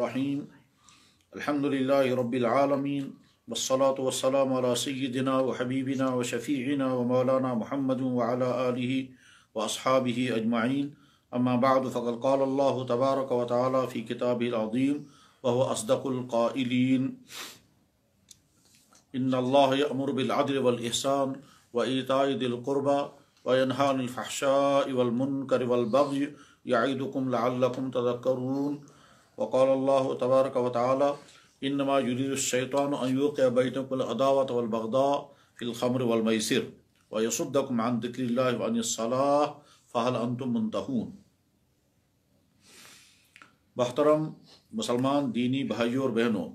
الرحيم الحمد لله رب العالمين والصلاة والسلام على سيدنا وحبيبنا وشفيعنا ومولانا محمد وعلى آله وأصحابه أجمعين أما بعد فقد قال الله تبارك وتعالى في كتابه العظيم وهو أصدق القائلين إن الله يأمر بالعدل والإحسان وإيتاء ذي القربى وينهى عن الفحشاء والمنكر والبغي يعيدكم لعلكم تذكرون वक़ाल तबारक वाली इनमा युरीशैतान अयूक बैतकुलदावत वलबदा फ़िलखमर वलमसर व यसुद्दकमान दिक्रीसलाह फ़हल अनतुम मुंतहून बहतरम मुसलमान दीनी भाइयों और बहनों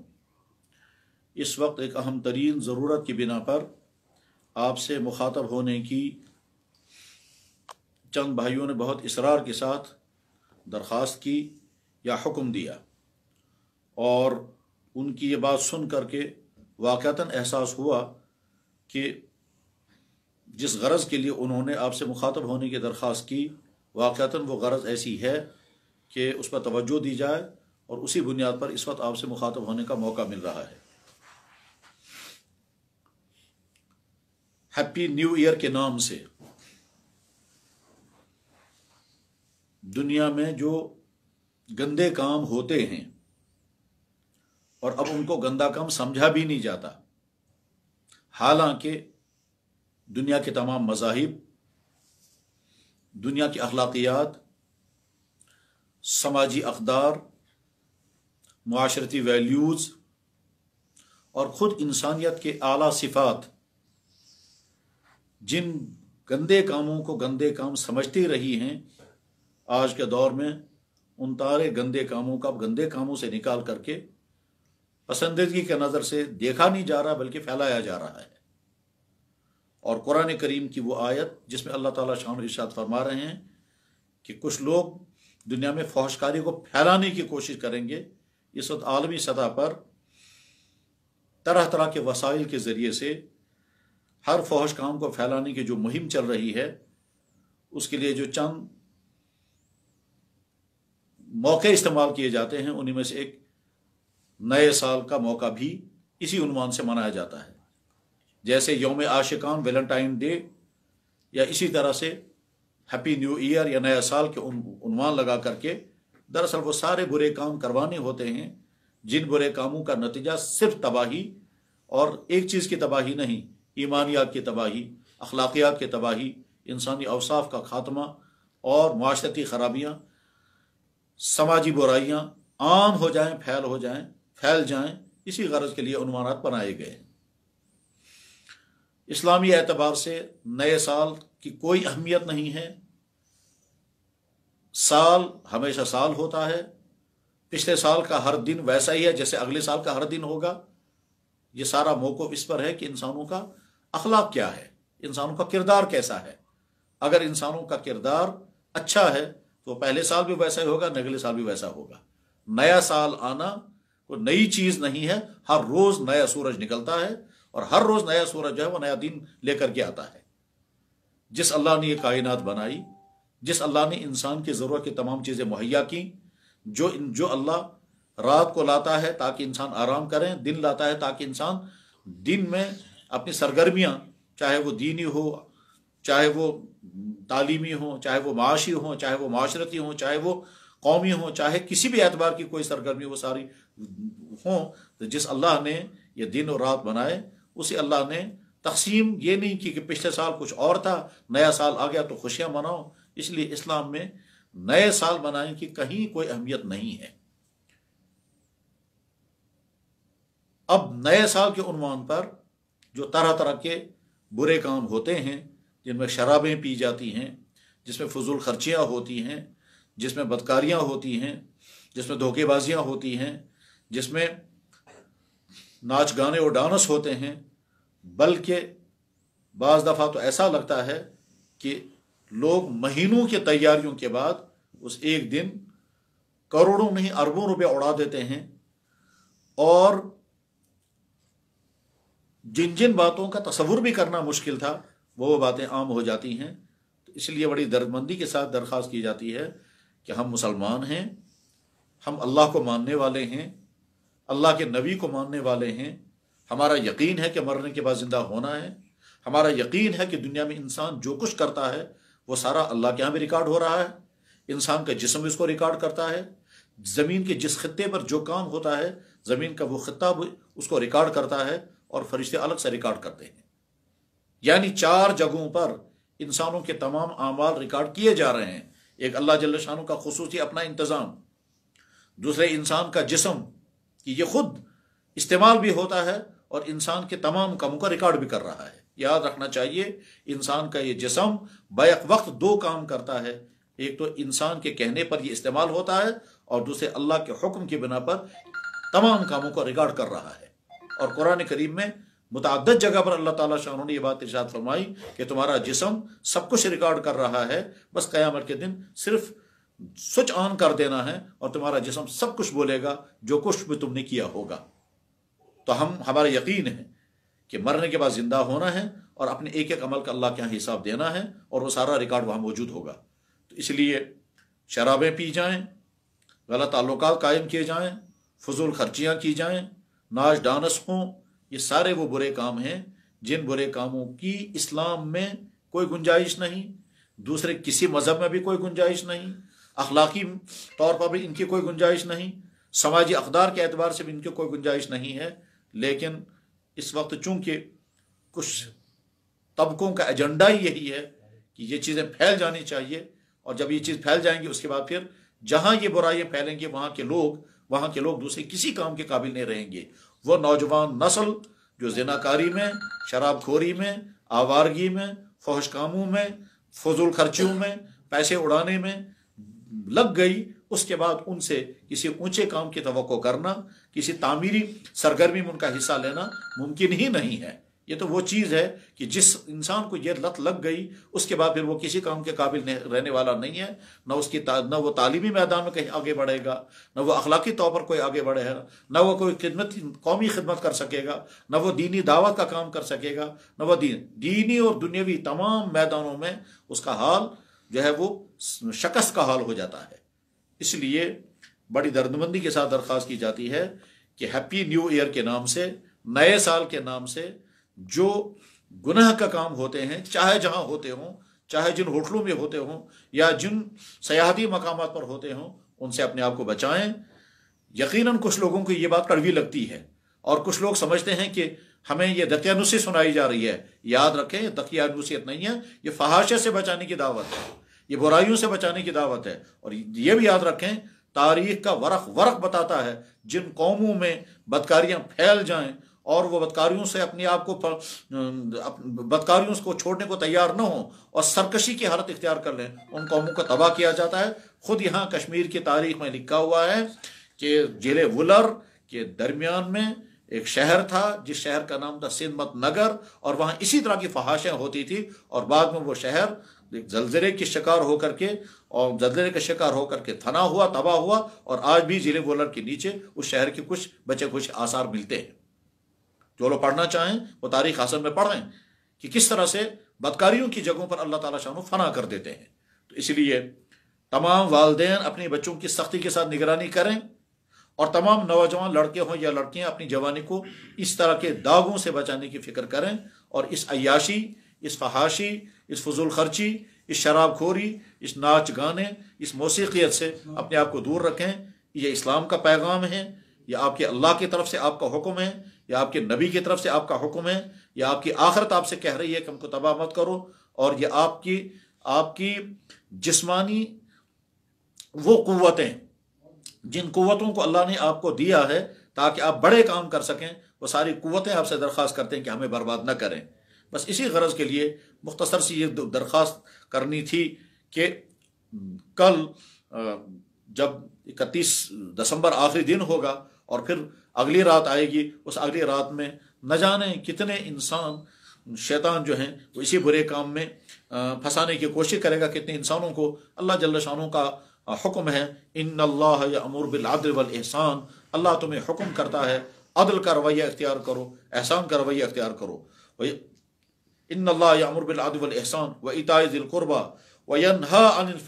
इस वक्त एक अहम तरीन ज़रूरत की बिना पर आपसे मुखातब होने की चंद भाइयों ने बहुत इसरार के साथ दरख्वास्त की या हुक्म दिया और उनकी ये बात सुन करके वाक़ता एहसास हुआ कि जिस गरज़ के लिए उन्होंने आपसे मुखातब होने की दरख्वास्त की वाक़ता वो गरज़ ऐसी है कि उस पर तोज्जो दी जाए और उसी बुनियाद पर इस वक्त आपसे मुखातब होने का मौका मिल रहा है हैप्पी न्यू ईयर के नाम से दुनिया में जो गंदे काम होते हैं और अब उनको गंदा काम समझा भी नहीं जाता हालांकि दुनिया के तमाम मजाहिब दुनिया की अखलाकियात समाजी अकदार माशरती वैल्यूज़ और ख़ुद इंसानियत के आला सिफात जिन गंदे कामों को गंदे काम समझती रही हैं आज के दौर में उन तारे गंदे कामों का गंदे कामों से निकाल करके पसंदीदगी के नज़र से देखा नहीं जा रहा बल्कि फैलाया जा रहा है और कुरान करीम की वो आयत जिसमें अल्लाह ताला शान इशाद फरमा रहे हैं कि कुछ लोग दुनिया में फौजकारी को फैलाने की कोशिश करेंगे इस वक्त आलमी सतह पर तरह तरह के वसाइल के ज़रिए से हर फौज काम को फैलाने की जो मुहिम चल रही है उसके लिए जो चंद मौके इस्तेमाल किए जाते हैं उन्हीं में से एक नए साल का मौका भी इसी उन्वान से मनाया जाता है जैसे योम आशिकान वेलेंटाइन डे या इसी तरह से हैप्पी न्यू ईयर या नया साल के उन्वान लगा करके दरअसल वो सारे बुरे काम करवाने होते हैं जिन बुरे कामों का नतीजा सिर्फ तबाही और एक चीज़ की तबाही नहीं ईमानियात की तबाही अखलाकियात की तबाही इंसानी अवसाफ का खात्मा और माशरती खराबियाँ समाजी बुराइयां आम हो जाएं फैल हो जाएं फैल जाएं इसी गरज के लिए अनुमान बनाए गए इस्लामी एतबार से नए साल की कोई अहमियत नहीं है साल हमेशा साल होता है पिछले साल का हर दिन वैसा ही है जैसे अगले साल का हर दिन होगा ये सारा मौको इस पर है कि इंसानों का अखलाक क्या है इंसानों का किरदार कैसा है अगर इंसानों का किरदार अच्छा है तो पहले साल भी वैसा ही होगा अगले साल भी वैसा होगा नया साल आना कोई नई चीज नहीं है हर रोज नया सूरज निकलता है और हर रोज नया सूरज जो है वो नया दिन लेकर के आता है जिस अल्लाह ने ये कायनात बनाई जिस अल्लाह ने इंसान की ज़रूरत की तमाम चीज़ें मुहैया की जो जो अल्लाह रात को लाता है ताकि इंसान आराम करें दिन लाता है ताकि इंसान दिन में अपनी सरगर्मियां चाहे वो दीनी हो चाहे वो तालीमी हों चाहे वो माशी हों चाहे वो माशरती हों चाहे वो कौमी हों चाहे किसी भी एतबार की कोई सरगर्मी वो सारी हों तो जिस अल्लाह ने ये दिन और रात बनाए उसी अल्लाह ने तकसीम ये नहीं की कि पिछले साल कुछ और था नया साल आ गया तो खुशियाँ मनाओ इसलिए इस्लाम में नए साल मनाने की कहीं कोई अहमियत नहीं है अब नए साल के उन्वान पर जो तरह तरह के बुरे काम होते हैं जिनमें शराबें पी जाती हैं जिसमें फजूल खर्चियाँ होती हैं जिसमें बदकारियाँ होती हैं जिसमें धोखेबाजियाँ होती हैं जिसमें नाच गाने और डांस होते हैं बल्कि बज़ दफ़ा तो ऐसा लगता है कि लोग महीनों की तैयारियों के बाद उस एक दिन करोड़ों नहीं अरबों रुपये उड़ा देते हैं और जिन जिन बातों का तस्वुर भी करना मुश्किल था वो बातें आम हो जाती हैं तो इसलिए बड़ी दर्दमंदी के साथ दरख्वास्त की जाती है कि हम मुसलमान हैं हम अल्लाह को मानने वाले हैं अल्लाह के नबी को मानने वाले हैं हमारा यकीन है कि मरने के बाद ज़िंदा होना है हमारा यकीन है कि दुनिया में इंसान जो कुछ करता है वो सारा अल्लाह के यहाँ भी रिकॉर्ड हो रहा है इंसान का जिसम इसको रिकॉर्ड करता है ज़मीन के जिस खत्े पर जो काम होता है ज़मीन का वो खत्ता उसको रिकॉर्ड करता है और फरिश्ते अलग से रिकॉर्ड करते हैं यानी चार जगहों पर इंसानों के तमाम अमाल रिकॉर्ड किए जा रहे हैं एक अल्लाह जल्ल शाह का खसूसी अपना इंतज़ाम दूसरे इंसान का जिसम कि ये खुद इस्तेमाल भी होता है और इंसान के तमाम कामों का रिकॉर्ड भी कर रहा है याद रखना चाहिए इंसान का ये जिसम बैक वक्त दो काम करता है एक तो इंसान के कहने पर यह इस्तेमाल होता है और दूसरे अल्लाह के हुक्म के बिना पर तमाम कामों का रिकॉर्ड कर रहा है और कुरान करीम में मुतद जगह पर अल्लाह ताला शाह ने ये बात इर्शाद फरमाई कि तुम्हारा जिसम सब कुछ रिकॉर्ड कर रहा है बस क़यामत के दिन सिर्फ स्विच ऑन कर देना है और तुम्हारा जिसम सब कुछ बोलेगा जो कुछ भी तुमने किया होगा तो हम हमारा यकीन है कि मरने के बाद ज़िंदा होना है और अपने एक एक अमल का अल्लाह के यहाँ हिसाब देना है और वह सारा रिकॉर्ड वहाँ मौजूद होगा तो इसलिए शराबें पी जाएँ गलत ताल्लुक कायम किए जाएँ फजूल खर्चियाँ की जाएँ नाच डांस हों ये सारे वो बुरे काम हैं जिन बुरे कामों की इस्लाम में कोई गुंजाइश नहीं दूसरे किसी मज़हब में भी कोई गुंजाइश नहीं अखलाकी तौर पर भी इनकी कोई गुंजाइश नहीं समाजी अकदार के एतबार से भी इनकी कोई गुंजाइश नहीं है लेकिन इस वक्त चूंकि कुछ तबकों का एजेंडा ही यही है कि ये चीज़ें फैल जानी चाहिए और जब ये चीज़ फैल जाएंगी उसके बाद फिर जहाँ ये बुराइयाँ फैलेंगी वहाँ के लोग वहाँ के लोग दूसरे किसी काम के काबिल नहीं रहेंगे वो नौजवान नस्ल जो जिनाकारी में शराबखोरी में आवारगी में फौज कामों में फजूल खर्चियों में पैसे उड़ाने में लग गई उसके बाद उनसे किसी ऊंचे काम की तो करना किसी तामीरी सरगर्मी में उनका हिस्सा लेना मुमकिन ही नहीं है ये तो वो चीज़ है कि जिस इंसान को ये लत लग गई उसके बाद फिर वो किसी काम के काबिल रहने वाला नहीं है ना उसकी ना वो तालीमी मैदान में कहीं आगे बढ़ेगा ना वो अखलाकी तौर पर कोई आगे बढ़ेगा ना वो कोई खिदमत कौमी खिदमत कर सकेगा ना वो दीनी दावत का काम कर सकेगा ना वह दीन दीनी और दुनियावी तमाम मैदानों में उसका हाल जो है वो शकस का हाल हो जाता है इसलिए बड़ी दर्दमंदी के साथ दरख्वास्त की जाती है कि हैप्पी न्यू ईयर के नाम से नए साल के नाम से जो गुनाह का काम होते हैं चाहे जहां होते हों चाहे जिन होटलों में होते हों या जिन सयाहती मकाम पर होते हों उनसे अपने आप को बचाएं यकीनन कुछ लोगों को ये बात कड़वी लगती है और कुछ लोग समझते हैं कि हमें यह दकियानुसी सुनाई जा रही है याद रखें ये दकियानुसीत नहीं है ये फहाशे से बचाने की दावत है ये बुराइयों से बचाने की दावत है और ये भी याद रखें तारीख का वरक वरक बताता है जिन कौमों में बदकारियां फैल जाएं और वो बदकारियों से अपने आप को बदकारियों को छोड़ने को तैयार न हो और सरकशी की हालत इख्तियार कर लें उन कौमों का तबाह किया जाता है खुद यहाँ कश्मीर की तारीख में लिखा हुआ है कि जिले वुलर के दरमियान में एक शहर था जिस शहर का नाम था सिंधमत नगर और वहाँ इसी तरह की फहाशें होती थी और बाद में वो शहर एक जलजिले के शिकार होकर के और जलजिले का शिकार होकर के थना हुआ तबाह हुआ और आज भी जिले वोलर के नीचे उस शहर के कुछ बचे कुछ आसार मिलते हैं જો લો પાડના ચાહે ઓ તારીખ ખાસમ મે પડ રહે કે કિસ તરહ સે બદકારીઓ કી જગહો પર અલ્લાહ તઆલા શાનુ ફના કર દેતે હે તો ઇસલીએ તમામ વાલદેન અપને બચ્ચો કી સખતી કે સાથ નિગરાની કરે ઓર તમામ નવજવાન લડકે હો યા લડકિયા અપની જવાની કો ઇસ તરહ કે દાગો સે બચانے કી ફિકર કરે ઓર ઇસ આયાશી ઇસ ફહાશી ઇસ ફઝુલ ખરચી ઇસ શરાબ ખોરી ઇસ નાચ ગાને ઇસ મોસીકિયત સે અપને આપકો દૂર રખે યે ઇસ્લામ કા પેગામ હે યે આપકે અલ્લાહ કે તરફ સે આપકા હુકમ હે या आपके नबी की तरफ से आपका हुक्म है या आपकी आखरत आपसे कह रही है कि हमको तबाह मत करो और ये आपकी आपकी जिस्मानी वो क़वतें जिन कुतों को अल्लाह ने आपको दिया है ताकि आप बड़े काम कर सकें वो सारी क़वतें आपसे दरख्वास्त करते हैं कि हमें बर्बाद ना करें बस इसी गरज के लिए मुख्तसर सी ये दरख्वास्त करनी थी कि कल जब इकतीस दिसंबर आखिरी दिन होगा और फिर अगली रात आएगी उस अगली रात में न जाने कितने इंसान शैतान जो हैं वो इसी बुरे काम में फंसाने की कोशिश करेगा कितने इंसानों को अल्लाह जल्ल शानों का हुक्म है इन अल्लाह अमूर बिलादल एहसान अल्लाह तुम्हें हुक्म करता है अदल का रवैया अख्तियार करो एहसान का रवैया अख्तियार करो इन अल्लाह अमूर बिलादल एहसान व इताज़िलकुरबा वयन अनिल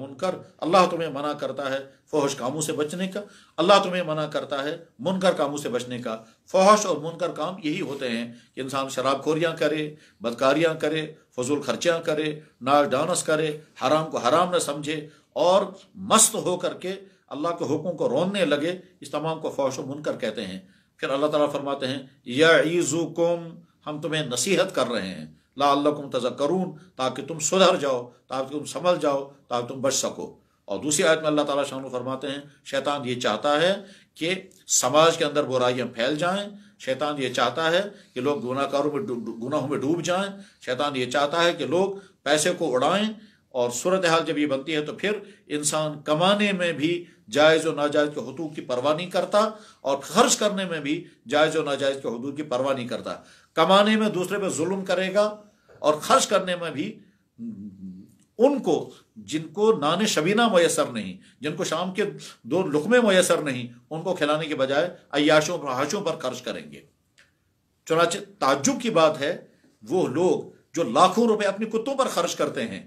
मुनकर अल्लाह तुम्हें मना करता है फोहश कामों से बचने का अल्लाह तुम्हें मना करता है मुनकर कामों से बचने का फोहश और मुनकर काम यही होते हैं कि इंसान शराबखोरियाँ करे बदकारियाँ करे फजूल खर्चियाँ करे नाच डांस करे हराम को हराम न समझे और मस्त होकर के अल्लाह के हुक्म को रोनने लगे इस तमाम को फ़हश और मुनकर कहते हैं फिर अल्लाह ताला फरमाते हैं या ईज़ुकुम हम तुम्हें नसीहत कर रहे हैं लाकुम तजक्रून ताकि तुम सुधर जाओ ताकि तुम समझ जाओ ताकि तुम बच सको और दूसरी आयत में अल्लाह ताला शाह फरमाते हैं शैतान ये चाहता है कि समाज के अंदर बुराइयाँ फैल जाएं शैतान ये चाहता है कि लोग गुनाकारों में गुनाहों में डूब जाएं शैतान ये चाहता है कि लोग पैसे को उड़ाएं और सूरत हाल जब ये बनती है तो फिर इंसान कमाने में भी जायज़ व नाजायज़ के हदूद की परवाह नहीं करता और खर्च करने में भी जायज़ व नाजायज़ के हदूद की परवाह नहीं करता कमाने में दूसरे पे जुल्म करेगा और खर्च करने में भी उनको जिनको नान शबीना मैसर नहीं जिनको शाम के दो लुकमे मैसर नहीं उनको खिलाने के बजाय अयाशों रहाशों पर खर्च करेंगे चुनाचे ताजुब की बात है वो लोग जो लाखों रुपए अपने कुत्तों पर खर्च करते हैं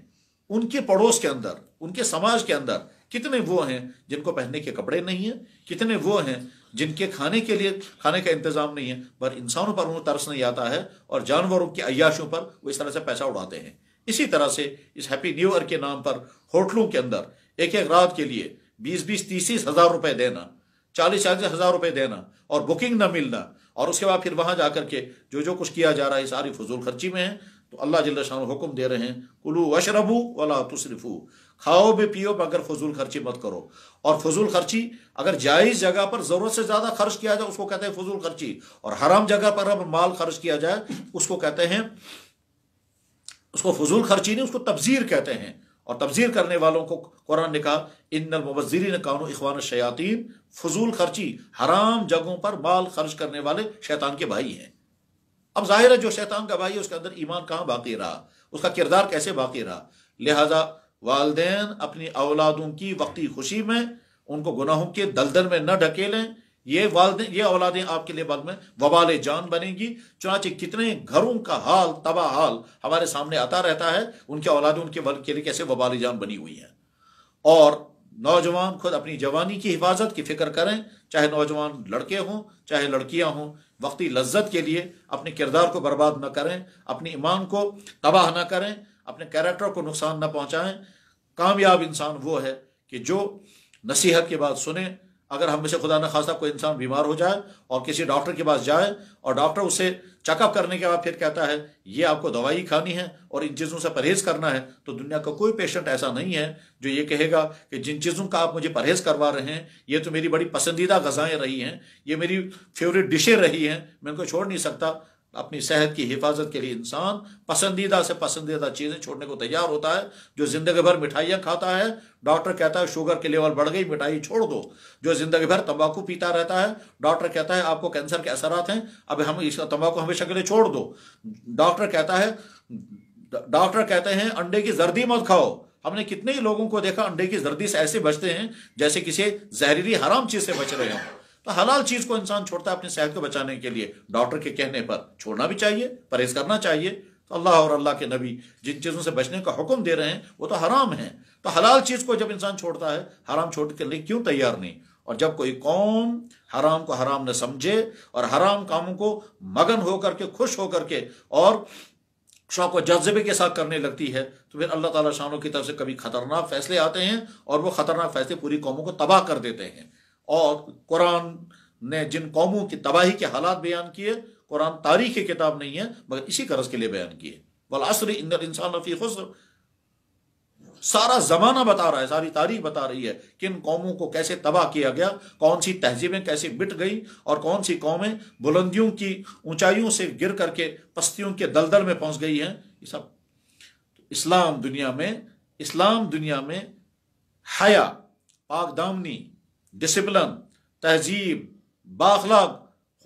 उनके पड़ोस के अंदर उनके समाज के अंदर कितने वो हैं जिनको पहनने के कपड़े नहीं हैं कितने वो हैं जिनके खाने के लिए खाने का इंतजाम नहीं है पर इंसानों पर उन्हें तरस नहीं आता है और जानवरों की अयाशों पर वो इस तरह से पैसा उड़ाते हैं इसी तरह से इस हैप्पी न्यू ईयर के नाम पर होटलों के अंदर एक एक रात के लिए बीस बीस तीस हजार रुपए देना चालीस चालीस हजार रुपए देना और बुकिंग ना मिलना और उसके बाद फिर वहां जाकर के जो जो कुछ किया जा रहा है सारी फजूल खर्ची में है तो अल्लाह जल्ला शाह हुक्म दे रहे हैं कुलू वशरबू वला तुसरफू खाओ भी पियो मगर फजूल खर्ची मत करो और फजूल खर्ची अगर जायज़ जगह पर ज़रूरत से ज़्यादा खर्च किया जाए उसको कहते हैं फजूल खर्ची और हराम जगह पर अगर माल खर्च किया जाए उसको कहते हैं उसको फजूल खर्ची नहीं उसको तबजीर कहते हैं और तबजीर करने वालों को कुरान ने कहा इन मुबजरीन कानू इखवान शयातीन फजूल खर्ची हराम जगहों पर माल खर्च करने वाले शैतान के भाई हैं अब जाहिर है जो शैतान का भाई है उसके अंदर ईमान कहाँ बाकी रहा उसका किरदार कैसे बाकी रहा लिहाजा वालदे अपनी औलादों की वक्ती खुशी में उनको गुनाहों के दलदल में न ढकेलें ये वालदे ये औलादें आपके लिए बाद में वबाल जान बनेंगी चुनाचे कितने घरों का हाल तबाह हाल हमारे सामने आता रहता है उनके औलाद उनके वर्ग के लिए कैसे वबाल जान बनी हुई है और नौजवान खुद अपनी जवानी की हिफाजत की फिक्र करें चाहे नौजवान लड़के हों चाहे लड़कियां हों वक्ती लज्जत के लिए अपने किरदार को बर्बाद न करें अपने ईमान को तबाह न करें अपने कैरेक्टर को नुकसान ना पहुंचाएं कामयाब इंसान वो है कि जो नसीहत की बात सुने अगर हम में से खुदा न खासा कोई इंसान बीमार हो जाए और किसी डॉक्टर के पास जाए और डॉक्टर उसे चेकअप करने के बाद फिर कहता है ये आपको दवाई खानी है और इन चीज़ों से परहेज़ करना है तो दुनिया का कोई पेशेंट ऐसा नहीं है जो ये कहेगा कि जिन चीज़ों का आप मुझे परहेज़ करवा रहे हैं ये तो मेरी बड़ी पसंदीदा गज़ाएँ रही हैं ये मेरी फेवरेट डिशें रही हैं मैं उनको छोड़ नहीं सकता अपनी सेहत की हिफाजत के लिए इंसान पसंदीदा से पसंदीदा चीज़ें छोड़ने को तैयार होता है जो ज़िंदगी भर मिठाइयाँ खाता है डॉक्टर कहता है शुगर के लेवल बढ़ गई मिठाई छोड़ दो जो ज़िंदगी भर तंबाकू पीता रहता है डॉक्टर कहता है आपको कैंसर के असरात हैं अब हम इस तंबाकू हमेशा के लिए छोड़ दो डॉक्टर कहता है डॉक्टर कहते हैं अंडे की जर्दी मत खाओ हमने कितने ही लोगों को देखा अंडे की जर्दी से ऐसे बचते हैं जैसे किसी जहरीली हराम चीज़ से बच रहे हैं तो हलाल चीज को इंसान छोड़ता है अपनी सेहत को बचाने के लिए डॉक्टर के कहने पर छोड़ना भी चाहिए परहेज करना चाहिए तो अल्लाह और अल्लाह के नबी जिन चीज़ों से बचने का हुक्म दे रहे हैं वो तो हराम है तो हलाल चीज़ को जब इंसान छोड़ता है हराम छोड़ के लिए क्यों तैयार नहीं और जब कोई कौम हराम को हराम न समझे और हराम कामों को मगन होकर के खुश होकर के और शौक व जज्बे के साथ करने लगती है तो फिर अल्लाह ताला शानों की तरफ से कभी खतरनाक फैसले आते हैं और वो खतरनाक फैसले पूरी कौमों को तबाह कर देते हैं और कुरान ने जिन कौमों की तबाही के हालात बयान किए कुरान तारीख की किताब नहीं है मगर इसी कर्ज के लिए बयान किए बल असरी इंदर इंसान रफी खुश सारा जमाना बता रहा है सारी तारीख बता रही है कि इन कौमों को कैसे तबाह किया गया कौन सी तहजीबें कैसे बिट गई और कौन सी कौमें बुलंदियों की ऊंचाइयों से गिर करके पस्तियों के दलदल में पहुंच गई हैं ये सब इस्लाम दुनिया में इस्लाम दुनिया में हया पाकदामनी डिसिप्लिन तहजीब बाखलाक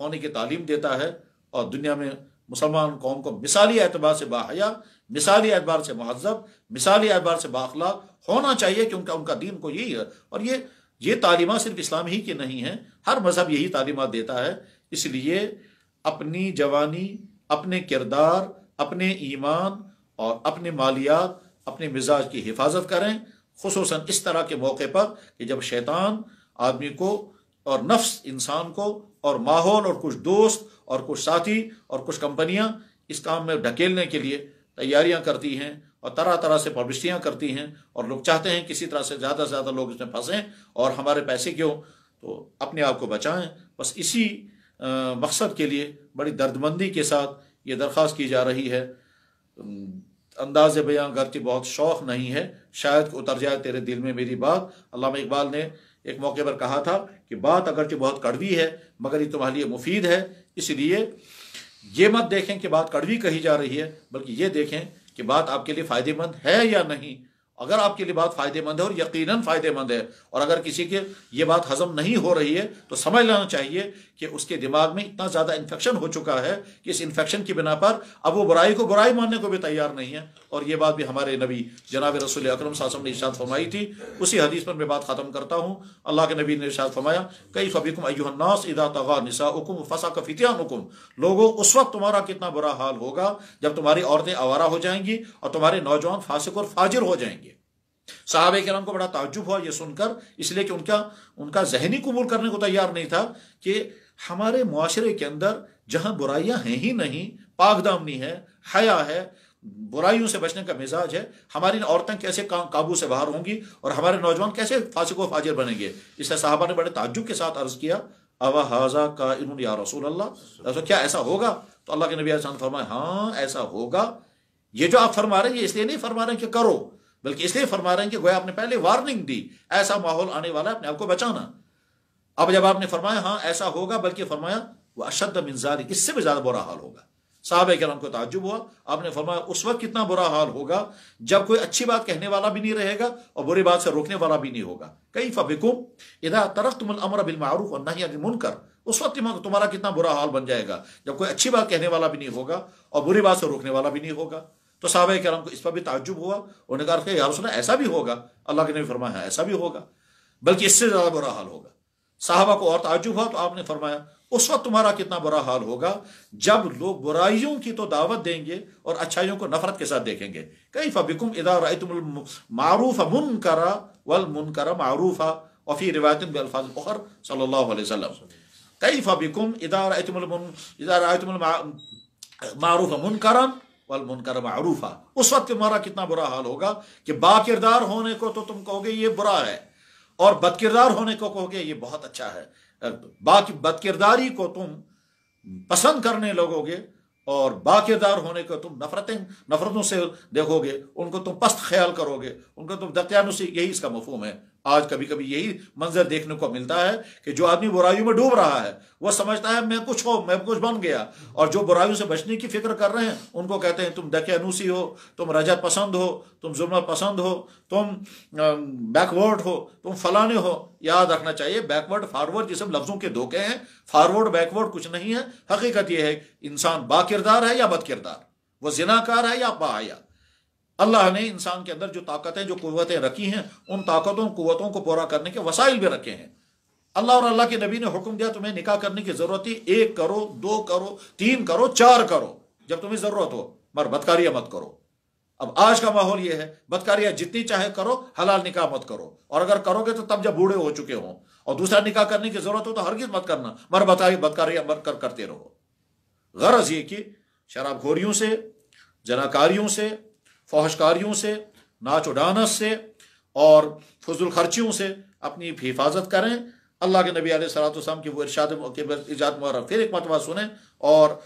होने की तालीम देता है और दुनिया में मुसलमान कौम को मिसाली एतबार से बाहया मिसाली एतबार से महजब मिसाली एतबार से बाखला होना चाहिए क्योंकि उनका दीन को यही है और ये ये तालीमा सिर्फ इस्लाम ही की नहीं है हर मज़हब यही तालीमा देता है इसलिए अपनी जवानी अपने किरदार अपने ईमान और अपने मालियात अपने मिजाज की हिफाजत करें खसूस इस तरह के मौके पर कि जब शैतान आदमी को और नफ्स इंसान को और माहौल और कुछ दोस्त और कुछ साथी और कुछ कंपनियां इस काम में ढकेलने के लिए तैयारियां करती हैं और तरह तरह से पब्लिसिटियाँ करती हैं और लोग चाहते हैं किसी तरह से ज़्यादा से ज़्यादा लोग इसमें फंसें और हमारे पैसे क्यों तो अपने आप को बचाएं बस इसी मकसद के लिए बड़ी दर्दमंदी के साथ ये दरख्वास्त की जा रही है अंदाज बयां गर्ती बहुत शौक़ नहीं है शायद उतर जाए तेरे दिल में मेरी बात अलामा इकबाल ने एक मौके पर कहा था कि बात अगरचे बहुत कड़वी है मगर ये तुम्हारे लिए मुफीद है इसलिए ये मत देखें कि बात कड़वी कही जा रही है बल्कि ये देखें कि बात आपके लिए फ़ायदेमंद है या नहीं अगर आपके लिए बात फायदेमंद है और यकीनन फायदेमंद है और अगर किसी के ये बात हजम नहीं हो रही है तो समझ लेना चाहिए कि उसके दिमाग में इतना ज़्यादा इन्फेक्शन हो चुका है कि इस इन्फेक्शन की बिना पर अब वो बुराई को बुराई मानने को भी तैयार नहीं है और ये बात भी हमारे नबी जनाब रसूल अक्रम सासम ने इशाद फरमाई थी उसी हदीस पर मैं बात ख़त्म करता हूँ अल्लाह के नबी ने इशाद फरमाया कई फ़बीकुम अयुन्नास इदा तगा निसा हुकुम फसा कफितियान हुकुम लोगों उस वक्त तुम्हारा कितना बुरा हाल होगा जब तुम्हारी औरतें आवारा हो जाएंगी और तुम्हारे नौजवान फासिक और फाजिर हो जाएंगे साहब कराम को बड़ा ताजुब हुआ यह सुनकर इसलिए कि उनका उनका जहनी कबूल करने को तैयार नहीं था कि हमारे माशरे के अंदर जहां बुराइयां हैं ही नहीं पागदामनी है हया है बुराइयों से बचने का मिजाज है हमारी औरतें कैसे काबू से बाहर होंगी और हमारे नौजवान कैसे फासिक फाजिर बनेंगे इसलिए साहबा ने बड़े ताजुब के साथ अर्ज किया अवा हाजा का इन या रसूल अल्लाह तो क्या ऐसा होगा तो अल्लाह के नबी आसान फरमाए हाँ ऐसा होगा ये जो आप फरमा रहे हैं ये इसलिए नहीं फरमा रहे कि करो बल्कि इसलिए फरमा रहे हैं कि गोया आपने पहले वार्निंग दी ऐसा माहौल आने वाला है अपने आप को बचाना अब जब आपने फरमाया हाँ ऐसा होगा बल्कि फरमाया वह अशद मिनजारी इससे भी ज्यादा बुरा हाल होगा साहब कराम को ताजुब हुआ आपने फरमाया उस वक्त कितना बुरा हाल होगा जब कोई अच्छी बात कहने वाला भी नहीं रहेगा और बुरी बात से रोकने वाला भी नहीं होगा कई फ़बिकुम इधर तरफ तुम अमर मारूफ और नहीं अभी मुनकर उस वक्त तुम्हारा कितना बुरा हाल बन जाएगा जब कोई अच्छी बात कहने वाला भी नहीं होगा और बुरी बात से रोकने वाला भी नहीं होगा तो साहब कराम को इस पर भी ताजुब हुआ उन्होंने कहा यार सुना ऐसा भी होगा अल्लाह के नबी फरमाया ऐसा भी होगा बल्कि इससे ज़्यादा बुरा हाल होगा साहबा को और ताजुब हुआ तो आपने फरमाया उस वक्त तुम्हारा कितना बुरा हाल होगा जब लोग बुराइयों की तो दावत देंगे और अच्छाइयों को नफरत के साथ देखेंगे कई फ़बिकुम इधारूफ मारूफ मुन करा वल मुन करा मारूफ़ा फिर रिवायत अल्फाज बहर सल्ला कई फ़बिकुम इधारूफ़ मारूफ मुन करम वल मुनकर मरूफा उस वक्त तुम्हारा कितना बुरा हाल होगा कि बाकिरदार होने को तो तुम कहोगे ये बुरा है और बदकिरदार होने को कहोगे ये बहुत अच्छा है बाकी बदकिरदारी को तुम पसंद करने लगोगे और बाकिरदार होने को तुम नफरतें नफरतों से देखोगे उनको तुम पस्त ख्याल करोगे उनको तुम दत्यानुसी यही इसका मफहम है आज कभी कभी यही मंजर देखने को मिलता है कि जो आदमी बुराइयों में डूब रहा है वह समझता है मैं कुछ हो मैं कुछ बन गया और जो बुराइयों से बचने की फिक्र कर रहे हैं उनको कहते हैं तुम दके अनुसी हो तुम रजत पसंद हो तुम जुम्मन पसंद हो तुम बैकवर्ड हो तुम फलाने हो याद रखना चाहिए बैकवर्ड फॉरवर्ड ये सब लफ्जों के धोखे हैं फॉरवर्ड बैकवर्ड कुछ नहीं है हकीकत यह है इंसान बाकिरदार है या बद किरदार वो जिनाकार है या बाया अल्लाह ने इंसान के अंदर जो ताकतें जो कुतें रखी हैं उन ताकतों कुतों को पूरा करने के वसाइल भी रखे हैं अल्लाह और अल्लाह के नबी ने हुक्म दिया तुम्हें निकाह करने की जरूरत ही एक करो दो करो तीन करो चार करो जब तुम्हें जरूरत हो मगर बदकारिया मत करो अब आज का माहौल यह है बदकारियां जितनी चाहे करो हलाल निकाह मत करो और अगर करोगे तो तब जब बूढ़े हो चुके हों और दूसरा निकाह करने की जरूरत हो तो हरगिज मत करना मर बताइए बदकारियां मत कर करते रहो गरज ये कि शराबखोरियों से जनाकारियों से फौहशकारियों से नाच उडानस से और फजूल खर्चियों से अपनी हिफाजत करें अल्लाह के नबी सलाम की वो इर्शाद के इजाद मुहर फिर एक मतबा सुने और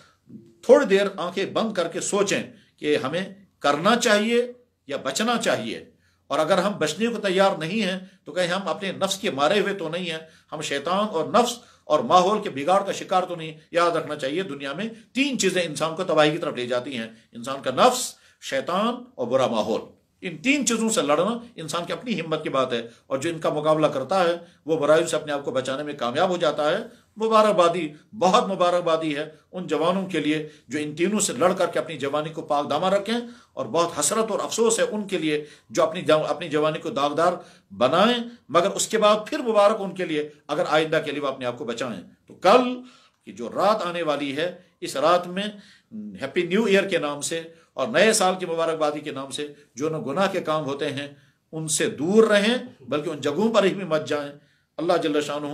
थोड़ी देर आंखें बंद करके सोचें कि हमें करना चाहिए या बचना चाहिए और अगर हम बचने को तैयार नहीं हैं तो कहीं हम अपने नफ्स के मारे हुए तो नहीं हैं हम शैतान और नफ्स और माहौल के बिगाड़ का शिकार तो नहीं याद रखना चाहिए दुनिया में तीन चीज़ें इंसान को तबाही की तरफ ले जाती हैं इंसान का नफ्स शैतान और बुरा माहौल इन तीन चीज़ों से लड़ना इंसान की अपनी हिम्मत की बात है और जो इनका मुकाबला करता है वो बुराइयों से अपने आप को बचाने में कामयाब हो जाता है मुबारकबादी बहुत मुबारकबादी है उन जवानों के लिए जो इन तीनों से लड़ करके अपनी जवानी को पाक दामा रखें और बहुत हसरत और अफसोस है उनके लिए जो अपनी जव, अपनी जवानी को दागदार बनाएं मगर उसके बाद फिर मुबारक उनके लिए अगर आइंदा के लिए वो अपने आप को बचाएं तो कल की जो रात आने वाली है इस रात में हैप्पी न्यू ईयर के नाम से और नए साल की मुबारकबादी के नाम से जो न गुनाह के काम होते हैं उनसे दूर रहें बल्कि उन जगहों पर ही भी मत जाएं अल्लाह जल्ला शाह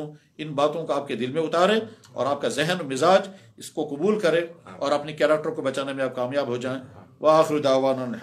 इन बातों को आपके दिल में उतारे और आपका जहन मिजाज इसको कबूल करे और अपने कैरेक्टर को बचाने में आप कामयाब हो जाएं वाखिर दावान